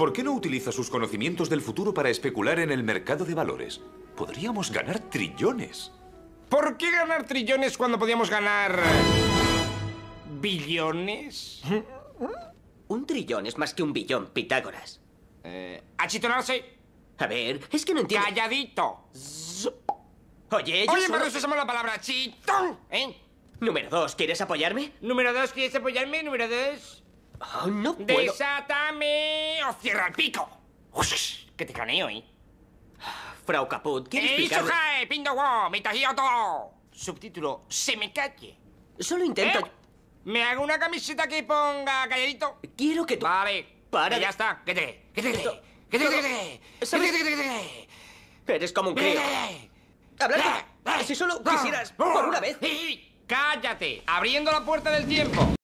¿Por qué no utiliza sus conocimientos del futuro para especular en el mercado de valores? Podríamos ganar trillones. ¿Por qué ganar trillones cuando podíamos ganar... billones? Un trillón es más que un billón, Pitágoras. Eh, ¿Achitonarse? A ver, es que no entiendo... ¡Calladito! Oye, yo Oye, pero usamos la palabra chitón, ¿eh? Número dos, ¿quieres apoyarme? Número dos, ¿quieres apoyarme? Número dos... Ah, no puedo... ¡Desátame! cierra el pico! ¡Que te caneo, eh! Frau Caput, ¿quiere eh, pindo wo, Subtítulo, se me calle. Solo ¿Eh? intento... ¿Me hago una camiseta que ponga calladito? Quiero que tú... Vale, para... ya está, que te... que te... que te... que te... Eres como un crío. Hablar... Si solo quisieras, por una vez... ¡Cállate! ¡Abriendo la puerta del tiempo!